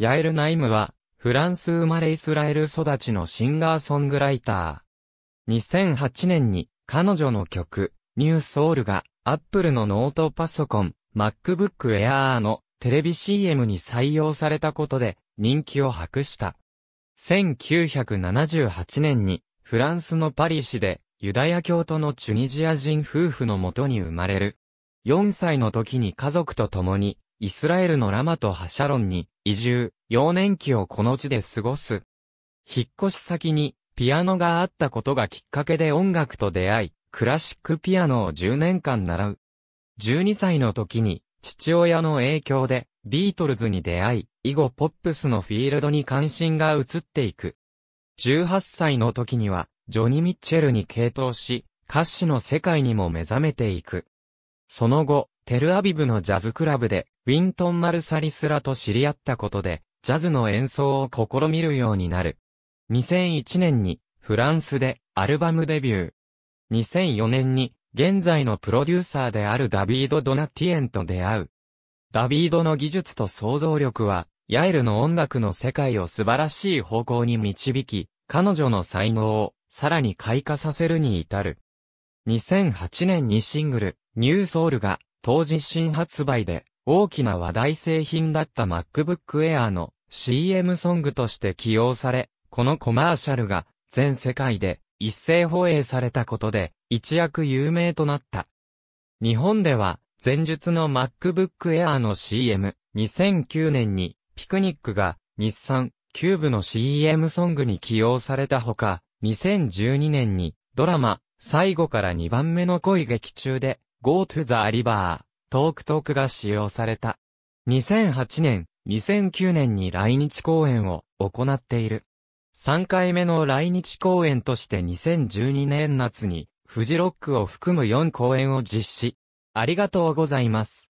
ヤエル・ナイムは、フランス生まれイスラエル育ちのシンガーソングライター。2008年に、彼女の曲、ニューソウルが、アップルのノートパソコン、MacBook Air のテレビ CM に採用されたことで、人気を博した。1978年に、フランスのパリ市で、ユダヤ教徒のチュニジア人夫婦のもとに生まれる。4歳の時に家族と共に、イスラエルのラマとハシャロンに移住、幼年期をこの地で過ごす。引っ越し先に、ピアノがあったことがきっかけで音楽と出会い、クラシックピアノを10年間習う。12歳の時に、父親の影響で、ビートルズに出会い、以後ポップスのフィールドに関心が移っていく。18歳の時には、ジョニ・ミッチェルに傾倒し、歌詞の世界にも目覚めていく。その後、テルアビブのジャズクラブで、ウィントン・マルサリスらと知り合ったことで、ジャズの演奏を試みるようになる。2001年に、フランスで、アルバムデビュー。2004年に、現在のプロデューサーであるダビード・ドナティエンと出会う。ダビードの技術と想像力は、ヤエルの音楽の世界を素晴らしい方向に導き、彼女の才能を、さらに開花させるに至る。2008年にシングル、ニューソウルが当時新発売で大きな話題製品だった MacBook Air の CM ソングとして起用され、このコマーシャルが全世界で一斉放映されたことで一躍有名となった。日本では前述の MacBook Air の CM、2009年にピクニックが日産、キューブの CM ソングに起用されたほか、2012年にドラマ、最後から2番目の恋劇中で Go to the River トークトークが使用された。2008年、2009年に来日公演を行っている。3回目の来日公演として2012年夏に、フジロックを含む4公演を実施。ありがとうございます。